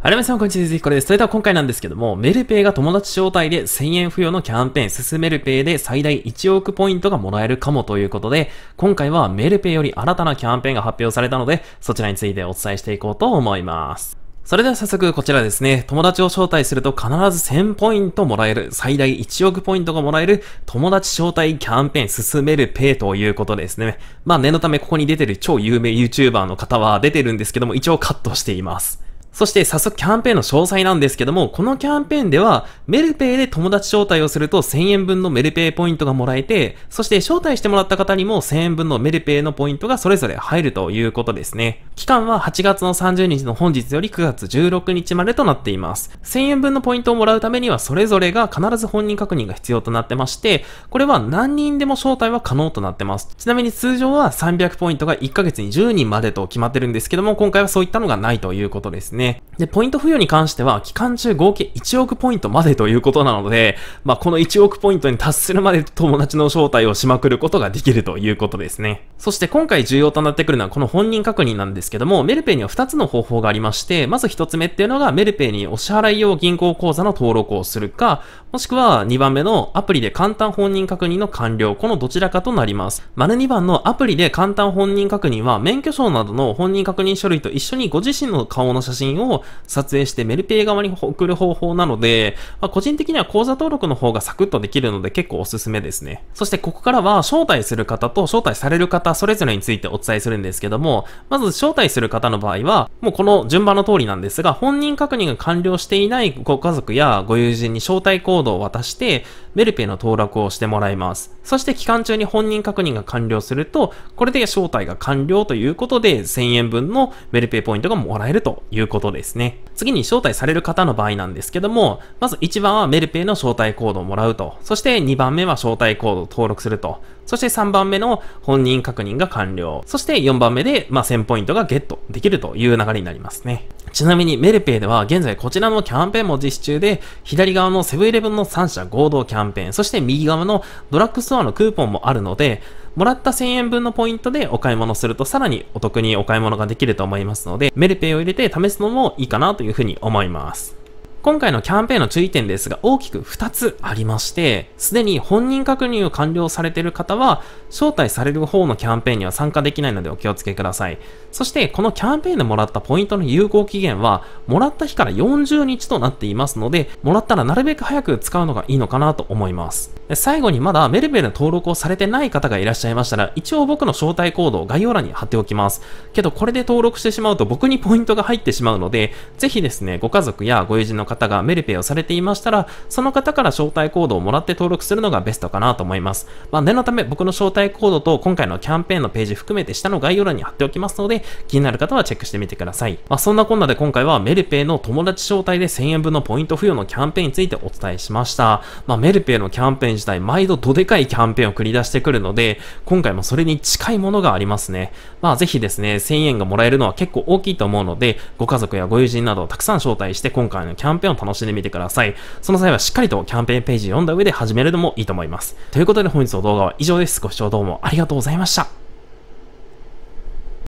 はるみさん、こんにちは。ぜひこれです。それでは今回なんですけども、メルペイが友達招待で1000円付与のキャンペーン、進めるペイで最大1億ポイントがもらえるかもということで、今回はメルペイより新たなキャンペーンが発表されたので、そちらについてお伝えしていこうと思います。それでは早速こちらですね、友達を招待すると必ず1000ポイントもらえる、最大1億ポイントがもらえる友達招待キャンペーン進めるペイということですね。まあ念のためここに出てる超有名 YouTuber の方は出てるんですけども、一応カットしています。そして早速キャンペーンの詳細なんですけども、このキャンペーンでは、メルペイで友達招待をすると1000円分のメルペイポイントがもらえて、そして招待してもらった方にも1000円分のメルペイのポイントがそれぞれ入るということですね。期間は8月の30日の本日より9月16日までとなっています。1000円分のポイントをもらうためにはそれぞれが必ず本人確認が必要となってまして、これは何人でも招待は可能となってます。ちなみに通常は300ポイントが1ヶ月に10人までと決まってるんですけども、今回はそういったのがないということですね。ね。で、ポイント付与に関しては、期間中合計1億ポイントまでということなので、まあ、この1億ポイントに達するまで友達の招待をしまくることができるということですね。そして今回重要となってくるのはこの本人確認なんですけども、メルペイには2つの方法がありまして、まず1つ目っていうのがメルペイにお支払い用銀行口座の登録をするか、もしくは2番目のアプリで簡単本人確認の完了、このどちらかとなります。丸2番のアプリで簡単本人確認は、免許証などの本人確認書類と一緒にご自身の顔の写真を撮影してメルペイ側に送る方法なので、まあ、個人的には口座登録の方がサクッとできるので結構おすすめですね。そしてここからは招待する方と招待される方それぞれについてお伝えするんですけども、まず招待する方の場合は、もうこの順番の通りなんですが、本人確認が完了していないご家族やご友人に招待コーコードを渡して、メルペイの登録をしてもらいます。そして期間中に本人確認が完了すると、これで招待が完了ということで、1000円分のメルペイポイントがもらえるということですね。次に招待される方の場合なんですけども、まず1番はメルペイの招待コードをもらうと、そして2番目は招待コードを登録すると、そして3番目の本人確認が完了、そして4番目で、まあ、1000ポイントがゲットできるという流れになりますね。ちなみにメルペイでは現在こちらのキャンペーンも実施中で、左側のセブンイレブンの3社合同キャンペーン、そして右側のドラッグストアのクーポンもあるので、もらった1000円分のポイントでお買い物するとさらにお得にお買い物ができると思いますので、メルペイを入れて試すのもいいかなというふうに思います。今回のキャンペーンの注意点ですが、大きく2つありまして、すでに本人確認を完了されている方は、招待される方のキャンペーンには参加できないのでお気をつけください。そして、このキャンペーンでもらったポイントの有効期限は、もらった日から40日となっていますので、もらったらなるべく早く使うのがいいのかなと思います。最後にまだメルベル登録をされてない方がいらっしゃいましたら、一応僕の招待コードを概要欄に貼っておきます。けど、これで登録してしまうと僕にポイントが入ってしまうので、ぜひですね、ご家族やご友人の方がメルペイをされていましたら、その方から招待コードをもらって登録するのがベストかなと思います。まあ、念のため僕の招待コードと今回のキャンペーンのページ含めて下の概要欄に貼っておきますので、気になる方はチェックしてみてください。まあ、そんなこんなで今回はメルペイの友達招待で1000円分のポイント付与のキャンペーンについてお伝えしました。まあ、メルペイのキャンペーン自体毎度どでかいキャンペーンを繰り出してくるので、今回もそれに近いものがありますね。まあぜひですね、1000円がもらえるのは結構大きいと思うので、ご家族やご友人などをたくさん招待して今回のキャンンペーンを楽しんでみてください。その際はしっかりとキャンペーンページ読んだ上で始めるのもいいと思います。ということで本日の動画は以上です。ご視聴どうもありがとうございました。